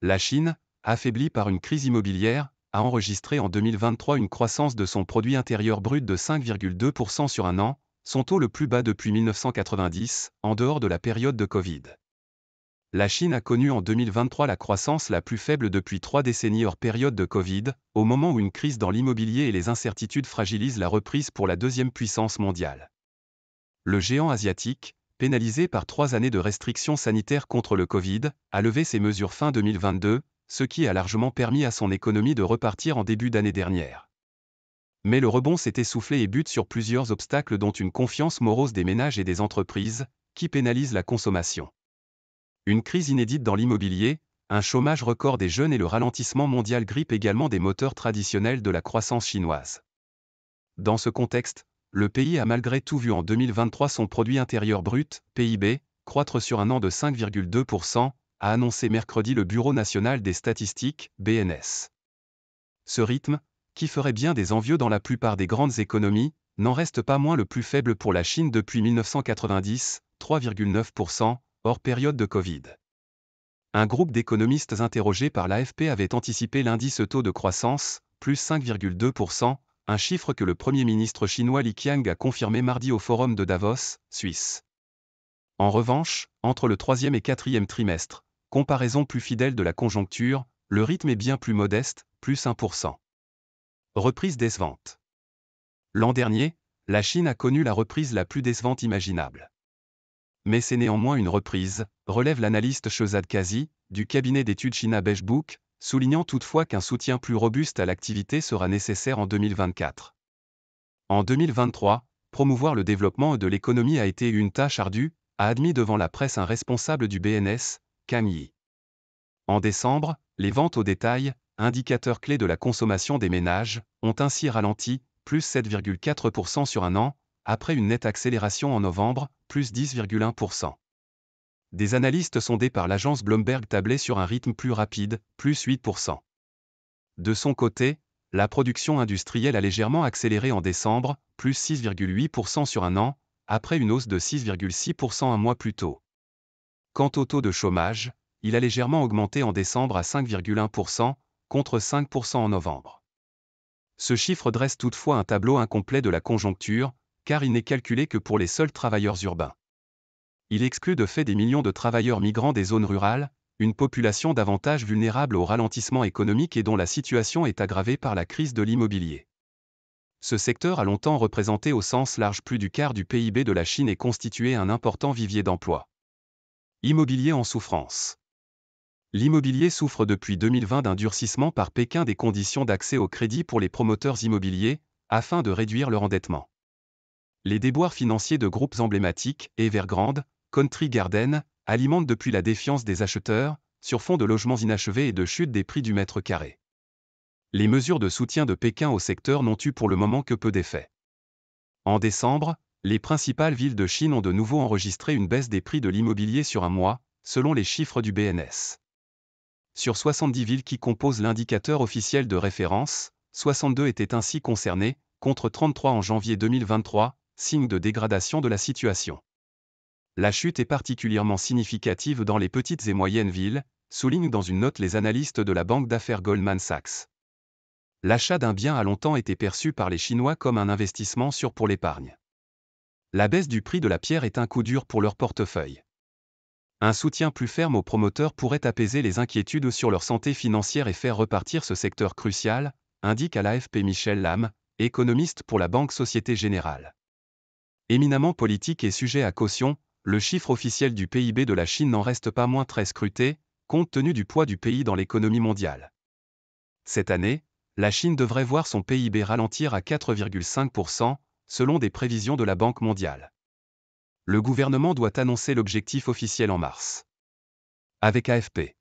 La Chine, affaiblie par une crise immobilière, a enregistré en 2023 une croissance de son produit intérieur brut de 5,2% sur un an, son taux le plus bas depuis 1990, en dehors de la période de Covid. La Chine a connu en 2023 la croissance la plus faible depuis trois décennies hors période de Covid, au moment où une crise dans l'immobilier et les incertitudes fragilisent la reprise pour la deuxième puissance mondiale. Le géant asiatique, pénalisé par trois années de restrictions sanitaires contre le Covid, a levé ses mesures fin 2022, ce qui a largement permis à son économie de repartir en début d'année dernière. Mais le rebond s'est essoufflé et bute sur plusieurs obstacles dont une confiance morose des ménages et des entreprises, qui pénalise la consommation. Une crise inédite dans l'immobilier, un chômage record des jeunes et le ralentissement mondial grippe également des moteurs traditionnels de la croissance chinoise. Dans ce contexte, le pays a malgré tout vu en 2023 son produit intérieur brut, PIB, croître sur un an de 5,2%, a annoncé mercredi le Bureau national des statistiques, BNS. Ce rythme, qui ferait bien des envieux dans la plupart des grandes économies, n'en reste pas moins le plus faible pour la Chine depuis 1990, 3,9%, hors période de Covid. Un groupe d'économistes interrogés par l'AFP avait anticipé lundi ce taux de croissance, plus 5,2%, un chiffre que le Premier ministre chinois Li Qiang a confirmé mardi au Forum de Davos, Suisse. En revanche, entre le troisième et quatrième trimestre, comparaison plus fidèle de la conjoncture, le rythme est bien plus modeste, plus 1%. Reprise décevante. L'an dernier, la Chine a connu la reprise la plus décevante imaginable. Mais c'est néanmoins une reprise, relève l'analyste Shezad Kazi, du cabinet d'études China Beige soulignant toutefois qu'un soutien plus robuste à l'activité sera nécessaire en 2024. En 2023, promouvoir le développement de l'économie a été une tâche ardue, a admis devant la presse un responsable du BNS, Camille. En décembre, les ventes au détail, indicateur clé de la consommation des ménages, ont ainsi ralenti, plus 7,4% sur un an, après une nette accélération en novembre, plus 10,1%. Des analystes sondés par l'agence Bloomberg tablaient sur un rythme plus rapide, plus 8%. De son côté, la production industrielle a légèrement accéléré en décembre, plus 6,8% sur un an, après une hausse de 6,6% un mois plus tôt. Quant au taux de chômage, il a légèrement augmenté en décembre à 5,1%, contre 5% en novembre. Ce chiffre dresse toutefois un tableau incomplet de la conjoncture, car il n'est calculé que pour les seuls travailleurs urbains il exclut de fait des millions de travailleurs migrants des zones rurales, une population davantage vulnérable au ralentissement économique et dont la situation est aggravée par la crise de l'immobilier. Ce secteur a longtemps représenté au sens large plus du quart du PIB de la Chine et constitué un important vivier d'emploi. Immobilier en souffrance. L'immobilier souffre depuis 2020 d'un durcissement par Pékin des conditions d'accès au crédit pour les promoteurs immobiliers, afin de réduire leur endettement. Les déboires financiers de groupes emblématiques, Evergrande, Country Garden, alimente depuis la défiance des acheteurs, sur fond de logements inachevés et de chute des prix du mètre carré. Les mesures de soutien de Pékin au secteur n'ont eu pour le moment que peu d'effet. En décembre, les principales villes de Chine ont de nouveau enregistré une baisse des prix de l'immobilier sur un mois, selon les chiffres du BNS. Sur 70 villes qui composent l'indicateur officiel de référence, 62 étaient ainsi concernées, contre 33 en janvier 2023, signe de dégradation de la situation la chute est particulièrement significative dans les petites et moyennes villes, soulignent dans une note les analystes de la banque d'affaires Goldman Sachs. L'achat d'un bien a longtemps été perçu par les Chinois comme un investissement sûr pour l'épargne. La baisse du prix de la pierre est un coup dur pour leur portefeuille. Un soutien plus ferme aux promoteurs pourrait apaiser les inquiétudes sur leur santé financière et faire repartir ce secteur crucial, indique à l'AFP Michel Lam, économiste pour la Banque Société Générale. Éminemment politique et sujet à caution, le chiffre officiel du PIB de la Chine n'en reste pas moins très scruté, compte tenu du poids du pays dans l'économie mondiale. Cette année, la Chine devrait voir son PIB ralentir à 4,5%, selon des prévisions de la Banque mondiale. Le gouvernement doit annoncer l'objectif officiel en mars. Avec AFP.